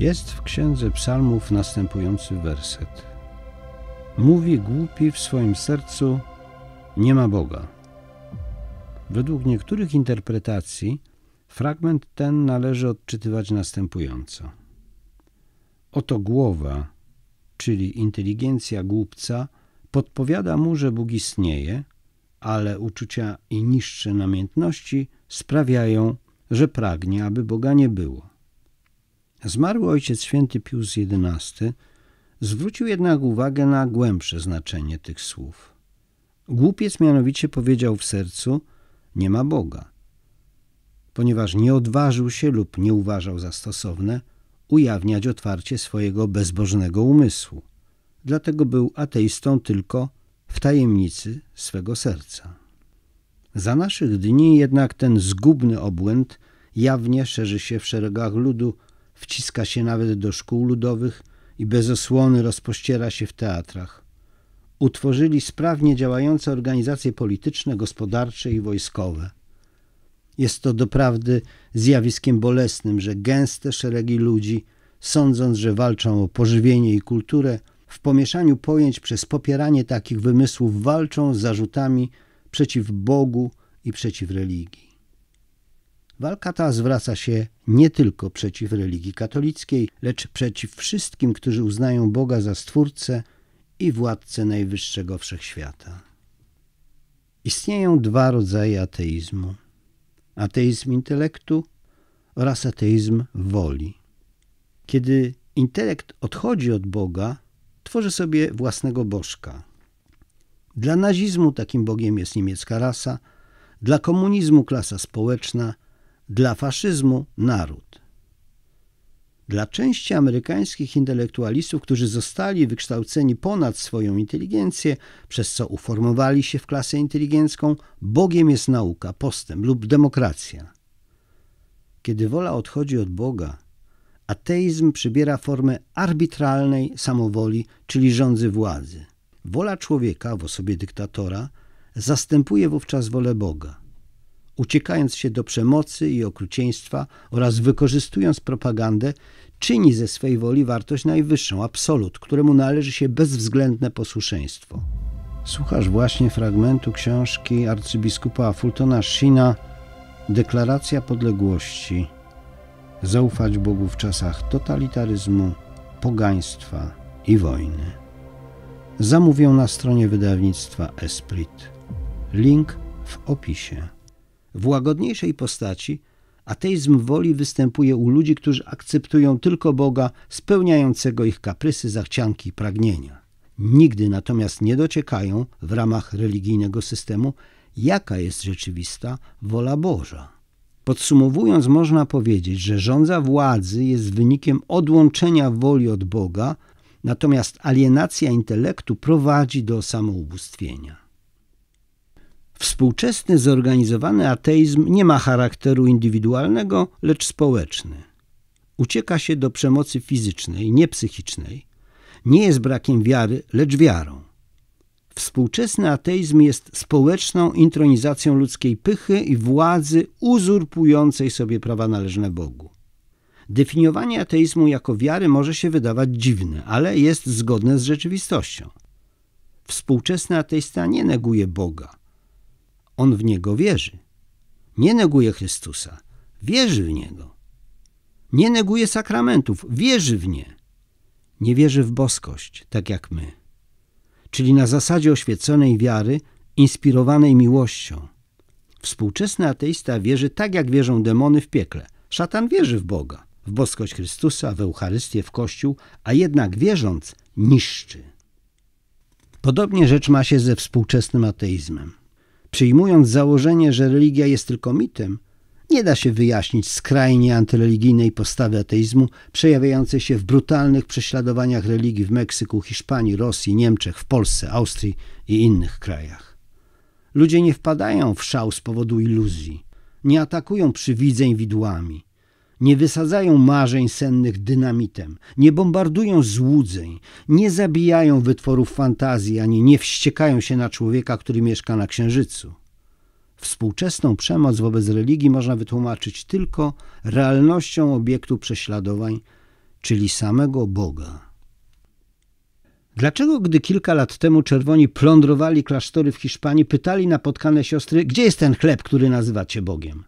Jest w Księdze Psalmów następujący werset. Mówi głupi w swoim sercu, nie ma Boga. Według niektórych interpretacji fragment ten należy odczytywać następująco. Oto głowa, czyli inteligencja głupca, podpowiada mu, że Bóg istnieje, ale uczucia i niższe namiętności sprawiają, że pragnie, aby Boga nie było. Zmarły ojciec święty Pius XI zwrócił jednak uwagę na głębsze znaczenie tych słów. Głupiec mianowicie powiedział w sercu: Nie ma Boga. Ponieważ nie odważył się lub nie uważał za stosowne ujawniać otwarcie swojego bezbożnego umysłu. Dlatego był ateistą tylko w tajemnicy swego serca. Za naszych dni jednak ten zgubny obłęd jawnie szerzy się w szeregach ludu wciska się nawet do szkół ludowych i bez osłony rozpościera się w teatrach. Utworzyli sprawnie działające organizacje polityczne, gospodarcze i wojskowe. Jest to doprawdy zjawiskiem bolesnym, że gęste szeregi ludzi, sądząc, że walczą o pożywienie i kulturę, w pomieszaniu pojęć przez popieranie takich wymysłów walczą z zarzutami przeciw Bogu i przeciw religii. Walka ta zwraca się nie tylko przeciw religii katolickiej, lecz przeciw wszystkim, którzy uznają Boga za stwórcę i władcę najwyższego wszechświata. Istnieją dwa rodzaje ateizmu: ateizm intelektu oraz ateizm woli. Kiedy intelekt odchodzi od Boga, tworzy sobie własnego bożka. Dla nazizmu takim bogiem jest niemiecka rasa, dla komunizmu klasa społeczna – dla faszyzmu naród. Dla części amerykańskich intelektualistów, którzy zostali wykształceni ponad swoją inteligencję, przez co uformowali się w klasę inteligencką, Bogiem jest nauka, postęp lub demokracja. Kiedy wola odchodzi od Boga, ateizm przybiera formę arbitralnej samowoli, czyli rządzy władzy. Wola człowieka w osobie dyktatora zastępuje wówczas wolę Boga uciekając się do przemocy i okrucieństwa oraz wykorzystując propagandę, czyni ze swej woli wartość najwyższą, absolut, któremu należy się bezwzględne posłuszeństwo. Słuchasz właśnie fragmentu książki arcybiskupa Fultona Shina Deklaracja Podległości. Zaufać Bogu w czasach totalitaryzmu, pogaństwa i wojny. Zamówią na stronie wydawnictwa Esprit. Link w opisie. W łagodniejszej postaci ateizm woli występuje u ludzi, którzy akceptują tylko Boga spełniającego ich kaprysy, zachcianki i pragnienia. Nigdy natomiast nie dociekają w ramach religijnego systemu, jaka jest rzeczywista wola Boża. Podsumowując, można powiedzieć, że rządza władzy jest wynikiem odłączenia woli od Boga, natomiast alienacja intelektu prowadzi do samoubóstwienia. Współczesny zorganizowany ateizm nie ma charakteru indywidualnego, lecz społeczny. Ucieka się do przemocy fizycznej, nie psychicznej. Nie jest brakiem wiary, lecz wiarą. Współczesny ateizm jest społeczną intronizacją ludzkiej pychy i władzy uzurpującej sobie prawa należne Bogu. Definiowanie ateizmu jako wiary może się wydawać dziwne, ale jest zgodne z rzeczywistością. Współczesny ateista nie neguje Boga, on w Niego wierzy. Nie neguje Chrystusa, wierzy w Niego. Nie neguje sakramentów, wierzy w nie. Nie wierzy w boskość, tak jak my. Czyli na zasadzie oświeconej wiary, inspirowanej miłością. Współczesny ateista wierzy tak, jak wierzą demony w piekle. Szatan wierzy w Boga, w boskość Chrystusa, w Eucharystię, w Kościół, a jednak wierząc niszczy. Podobnie rzecz ma się ze współczesnym ateizmem. Przyjmując założenie, że religia jest tylko mitem, nie da się wyjaśnić skrajnie antyreligijnej postawy ateizmu przejawiającej się w brutalnych prześladowaniach religii w Meksyku, Hiszpanii, Rosji, Niemczech, w Polsce, Austrii i innych krajach. Ludzie nie wpadają w szał z powodu iluzji, nie atakują przywidzeń widłami – nie wysadzają marzeń sennych dynamitem, nie bombardują złudzeń, nie zabijają wytworów fantazji ani nie wściekają się na człowieka, który mieszka na Księżycu. Współczesną przemoc wobec religii można wytłumaczyć tylko realnością obiektu prześladowań, czyli samego Boga. Dlaczego, gdy kilka lat temu czerwoni plądrowali klasztory w Hiszpanii, pytali napotkane siostry, gdzie jest ten chleb, który nazywacie Bogiem?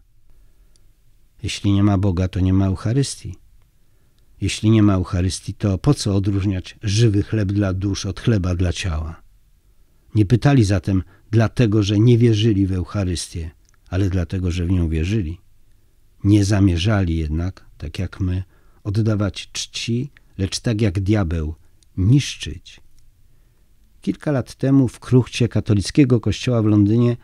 Jeśli nie ma Boga, to nie ma Eucharystii. Jeśli nie ma Eucharystii, to po co odróżniać żywy chleb dla dusz od chleba dla ciała? Nie pytali zatem dlatego, że nie wierzyli w Eucharystię, ale dlatego, że w nią wierzyli. Nie zamierzali jednak, tak jak my, oddawać czci, lecz tak jak diabeł, niszczyć. Kilka lat temu w kruchcie katolickiego kościoła w Londynie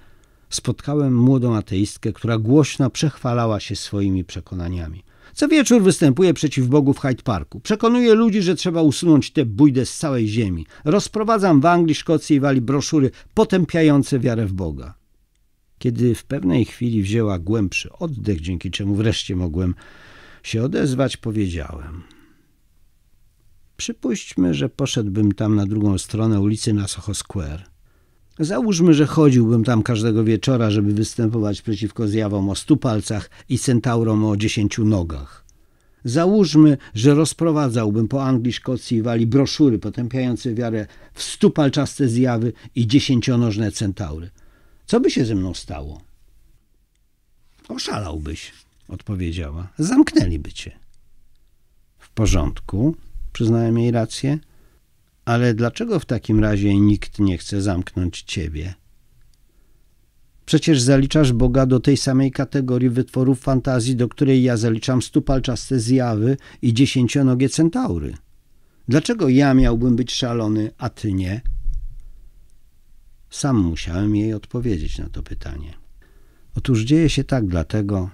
spotkałem młodą ateistkę, która głośno przechwalała się swoimi przekonaniami. Co wieczór występuje przeciw Bogu w Hyde Parku. Przekonuje ludzi, że trzeba usunąć tę bójdę z całej ziemi. Rozprowadzam w Anglii, Szkocji i Walii broszury potępiające wiarę w Boga. Kiedy w pewnej chwili wzięła głębszy oddech, dzięki czemu wreszcie mogłem się odezwać, powiedziałem. Przypuśćmy, że poszedłbym tam na drugą stronę ulicy na Soho Square – Załóżmy, że chodziłbym tam każdego wieczora, żeby występować przeciwko zjawom o stu palcach i centaurom o dziesięciu nogach. Załóżmy, że rozprowadzałbym po Anglii, Szkocji i Walii broszury potępiające wiarę w stupalczaste zjawy i dziesięcionożne centaury. Co by się ze mną stało? Oszalałbyś, odpowiedziała. Zamknęliby cię. W porządku, przyznałem jej rację. Ale dlaczego w takim razie nikt nie chce zamknąć ciebie? Przecież zaliczasz Boga do tej samej kategorii wytworów fantazji, do której ja zaliczam stupalczaste zjawy i dziesięcionogie centaury. Dlaczego ja miałbym być szalony, a ty nie? Sam musiałem jej odpowiedzieć na to pytanie. Otóż dzieje się tak dlatego,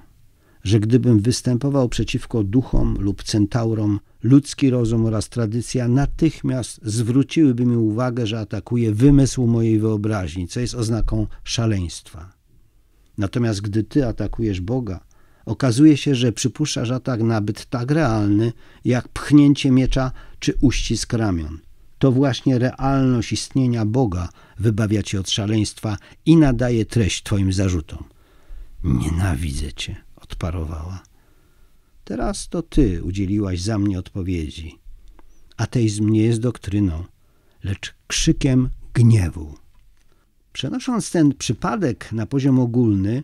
że gdybym występował przeciwko duchom lub centaurom, ludzki rozum oraz tradycja natychmiast zwróciłyby mi uwagę, że atakuje wymysł mojej wyobraźni, co jest oznaką szaleństwa. Natomiast gdy ty atakujesz Boga, okazuje się, że przypuszczasz atak na byt tak realny, jak pchnięcie miecza czy uścisk ramion. To właśnie realność istnienia Boga wybawia cię od szaleństwa i nadaje treść twoim zarzutom. Nienawidzę cię odparowała. Teraz to ty udzieliłaś za mnie odpowiedzi. Ateizm nie jest doktryną, lecz krzykiem gniewu. Przenosząc ten przypadek na poziom ogólny,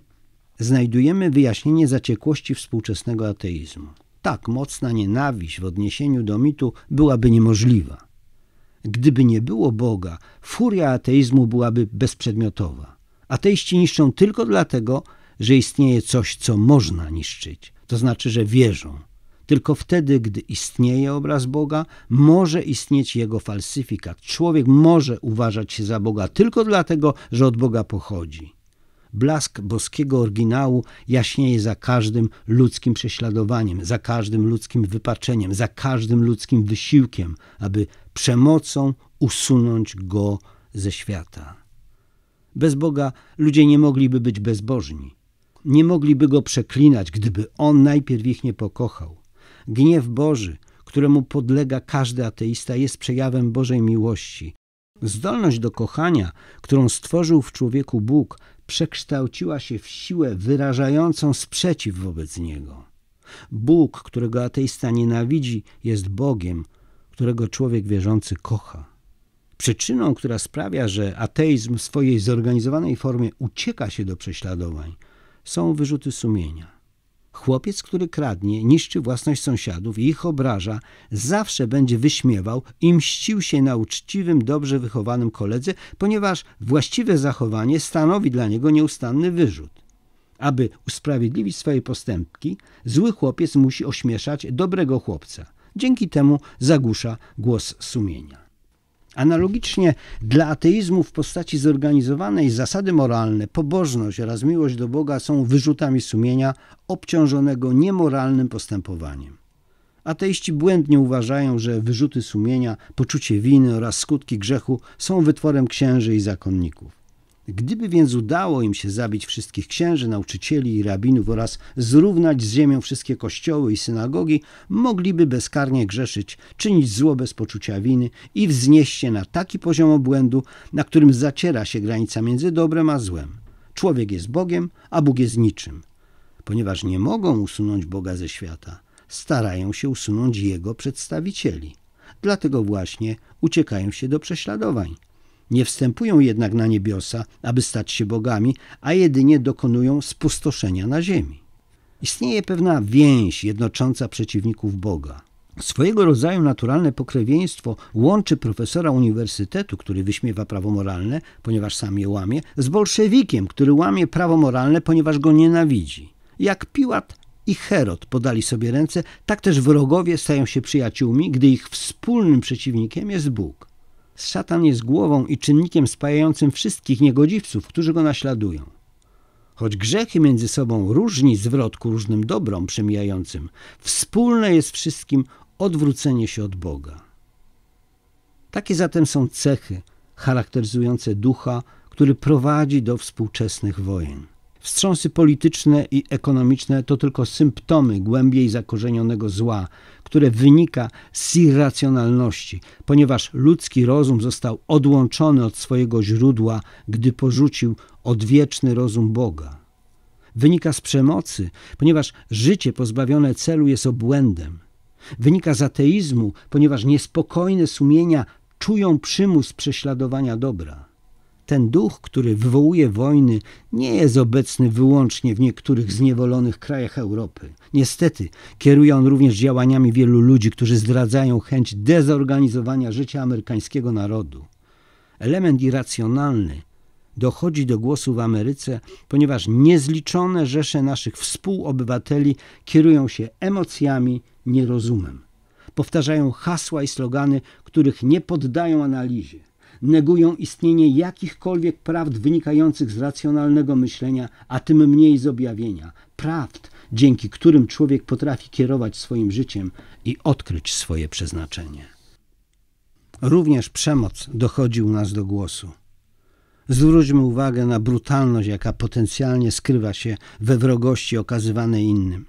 znajdujemy wyjaśnienie zaciekłości współczesnego ateizmu. Tak mocna nienawiść w odniesieniu do mitu byłaby niemożliwa. Gdyby nie było Boga, furia ateizmu byłaby bezprzedmiotowa. Ateiści niszczą tylko dlatego, że istnieje coś, co można niszczyć, to znaczy, że wierzą. Tylko wtedy, gdy istnieje obraz Boga, może istnieć jego falsyfikat. Człowiek może uważać się za Boga tylko dlatego, że od Boga pochodzi. Blask boskiego oryginału jaśnieje za każdym ludzkim prześladowaniem, za każdym ludzkim wypaczeniem, za każdym ludzkim wysiłkiem, aby przemocą usunąć go ze świata. Bez Boga ludzie nie mogliby być bezbożni. Nie mogliby go przeklinać, gdyby on najpierw ich nie pokochał. Gniew Boży, któremu podlega każdy ateista, jest przejawem Bożej miłości. Zdolność do kochania, którą stworzył w człowieku Bóg, przekształciła się w siłę wyrażającą sprzeciw wobec niego. Bóg, którego ateista nienawidzi, jest Bogiem, którego człowiek wierzący kocha. Przyczyną, która sprawia, że ateizm w swojej zorganizowanej formie ucieka się do prześladowań, są wyrzuty sumienia. Chłopiec, który kradnie, niszczy własność sąsiadów i ich obraża, zawsze będzie wyśmiewał i mścił się na uczciwym, dobrze wychowanym koledze, ponieważ właściwe zachowanie stanowi dla niego nieustanny wyrzut. Aby usprawiedliwić swoje postępki, zły chłopiec musi ośmieszać dobrego chłopca. Dzięki temu zagłusza głos sumienia. Analogicznie dla ateizmu w postaci zorganizowanej zasady moralne, pobożność oraz miłość do Boga są wyrzutami sumienia obciążonego niemoralnym postępowaniem. Ateiści błędnie uważają, że wyrzuty sumienia, poczucie winy oraz skutki grzechu są wytworem księży i zakonników. Gdyby więc udało im się zabić wszystkich księży, nauczycieli i rabinów oraz zrównać z ziemią wszystkie kościoły i synagogi, mogliby bezkarnie grzeszyć, czynić zło bez poczucia winy i wznieść się na taki poziom obłędu, na którym zaciera się granica między dobrem a złem. Człowiek jest Bogiem, a Bóg jest niczym. Ponieważ nie mogą usunąć Boga ze świata, starają się usunąć Jego przedstawicieli. Dlatego właśnie uciekają się do prześladowań nie wstępują jednak na niebiosa, aby stać się bogami, a jedynie dokonują spustoszenia na ziemi. Istnieje pewna więź jednocząca przeciwników Boga. Swojego rodzaju naturalne pokrewieństwo łączy profesora uniwersytetu, który wyśmiewa prawo moralne, ponieważ sam je łamie, z bolszewikiem, który łamie prawo moralne, ponieważ go nienawidzi. Jak Piłat i Herod podali sobie ręce, tak też wrogowie stają się przyjaciółmi, gdy ich wspólnym przeciwnikiem jest Bóg. Szatan jest głową i czynnikiem spajającym wszystkich niegodziwców, którzy go naśladują. Choć grzechy między sobą różni zwrot ku różnym dobrom przemijającym, wspólne jest wszystkim odwrócenie się od Boga. Takie zatem są cechy charakteryzujące ducha, który prowadzi do współczesnych wojen. Wstrząsy polityczne i ekonomiczne to tylko symptomy głębiej zakorzenionego zła, które wynika z irracjonalności, ponieważ ludzki rozum został odłączony od swojego źródła, gdy porzucił odwieczny rozum Boga. Wynika z przemocy, ponieważ życie pozbawione celu jest obłędem. Wynika z ateizmu, ponieważ niespokojne sumienia czują przymus prześladowania dobra ten duch, który wywołuje wojny, nie jest obecny wyłącznie w niektórych zniewolonych krajach Europy. Niestety, kieruje on również działaniami wielu ludzi, którzy zdradzają chęć dezorganizowania życia amerykańskiego narodu. Element irracjonalny dochodzi do głosu w Ameryce, ponieważ niezliczone rzesze naszych współobywateli kierują się emocjami, nierozumem, Powtarzają hasła i slogany, których nie poddają analizie negują istnienie jakichkolwiek prawd wynikających z racjonalnego myślenia, a tym mniej z objawienia, prawd, dzięki którym człowiek potrafi kierować swoim życiem i odkryć swoje przeznaczenie. Również przemoc dochodzi u nas do głosu. Zwróćmy uwagę na brutalność, jaka potencjalnie skrywa się we wrogości okazywanej innym.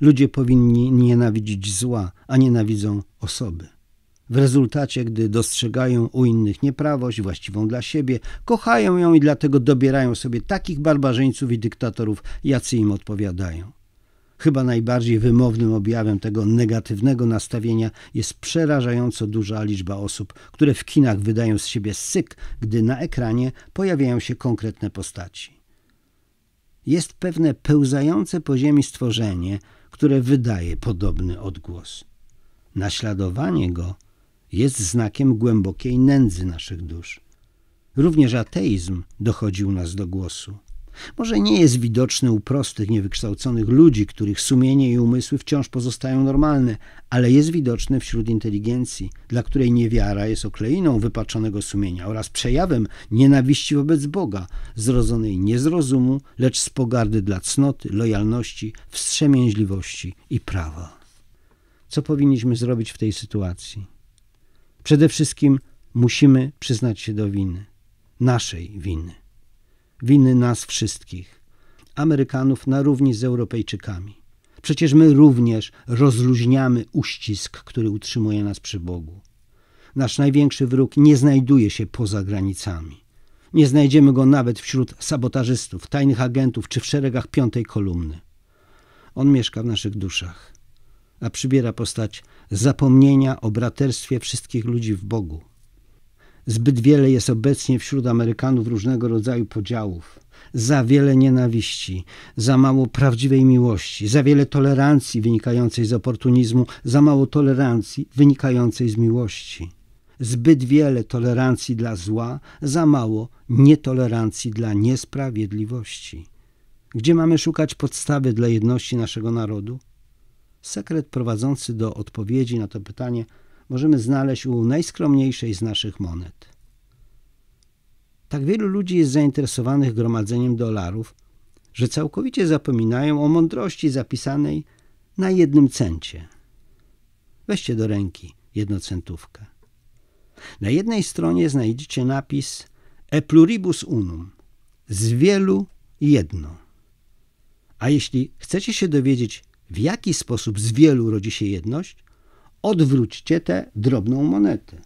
Ludzie powinni nienawidzić zła, a nienawidzą osoby. W rezultacie, gdy dostrzegają u innych nieprawość właściwą dla siebie, kochają ją i dlatego dobierają sobie takich barbarzyńców i dyktatorów, jacy im odpowiadają. Chyba najbardziej wymownym objawem tego negatywnego nastawienia jest przerażająco duża liczba osób, które w kinach wydają z siebie syk, gdy na ekranie pojawiają się konkretne postaci. Jest pewne pełzające po ziemi stworzenie, które wydaje podobny odgłos. Naśladowanie go jest znakiem głębokiej nędzy naszych dusz. Również ateizm dochodził nas do głosu. Może nie jest widoczny u prostych, niewykształconych ludzi, których sumienie i umysły wciąż pozostają normalne, ale jest widoczny wśród inteligencji, dla której niewiara jest okleiną wypaczonego sumienia oraz przejawem nienawiści wobec Boga, zrodzonej nie z rozumu, lecz z pogardy dla cnoty, lojalności, wstrzemięźliwości i prawa. Co powinniśmy zrobić w tej sytuacji? Przede wszystkim musimy przyznać się do winy, naszej winy, winy nas wszystkich, Amerykanów na równi z Europejczykami. Przecież my również rozluźniamy uścisk, który utrzymuje nas przy Bogu. Nasz największy wróg nie znajduje się poza granicami. Nie znajdziemy go nawet wśród sabotażystów, tajnych agentów czy w szeregach piątej kolumny. On mieszka w naszych duszach a przybiera postać zapomnienia o braterstwie wszystkich ludzi w Bogu. Zbyt wiele jest obecnie wśród Amerykanów różnego rodzaju podziałów. Za wiele nienawiści, za mało prawdziwej miłości, za wiele tolerancji wynikającej z oportunizmu, za mało tolerancji wynikającej z miłości. Zbyt wiele tolerancji dla zła, za mało nietolerancji dla niesprawiedliwości. Gdzie mamy szukać podstawy dla jedności naszego narodu? sekret prowadzący do odpowiedzi na to pytanie możemy znaleźć u najskromniejszej z naszych monet. Tak wielu ludzi jest zainteresowanych gromadzeniem dolarów, że całkowicie zapominają o mądrości zapisanej na jednym cencie. Weźcie do ręki jednocentówkę. Na jednej stronie znajdziecie napis E pluribus unum z wielu jedno. A jeśli chcecie się dowiedzieć, w jaki sposób z wielu rodzi się jedność, odwróćcie tę drobną monetę.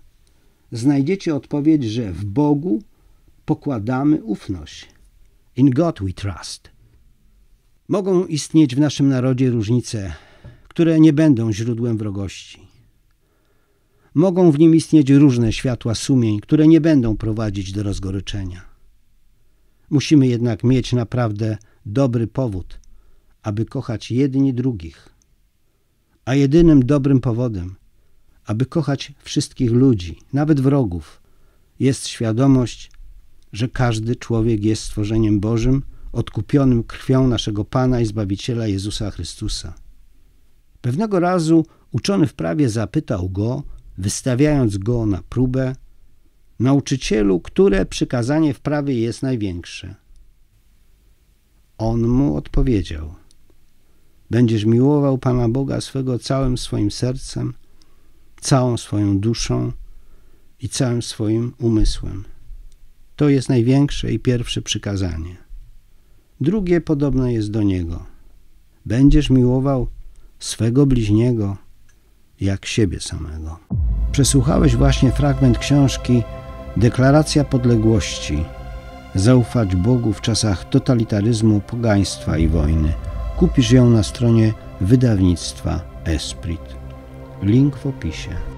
Znajdziecie odpowiedź, że w Bogu pokładamy ufność. In God we trust. Mogą istnieć w naszym narodzie różnice, które nie będą źródłem wrogości. Mogą w nim istnieć różne światła sumień, które nie będą prowadzić do rozgoryczenia. Musimy jednak mieć naprawdę dobry powód – aby kochać jedni drugich, a jedynym dobrym powodem, aby kochać wszystkich ludzi, nawet wrogów, jest świadomość, że każdy człowiek jest stworzeniem Bożym, odkupionym krwią naszego Pana i Zbawiciela Jezusa Chrystusa. Pewnego razu uczony w prawie zapytał go, wystawiając go na próbę, nauczycielu, które przykazanie w prawie jest największe. On mu odpowiedział – Będziesz miłował Pana Boga swego całym swoim sercem, całą swoją duszą i całym swoim umysłem. To jest największe i pierwsze przykazanie. Drugie podobne jest do niego. Będziesz miłował swego bliźniego jak siebie samego. Przesłuchałeś właśnie fragment książki Deklaracja Podległości. Zaufać Bogu w czasach totalitaryzmu, pogaństwa i wojny Kupisz ją na stronie wydawnictwa Esprit. Link w opisie.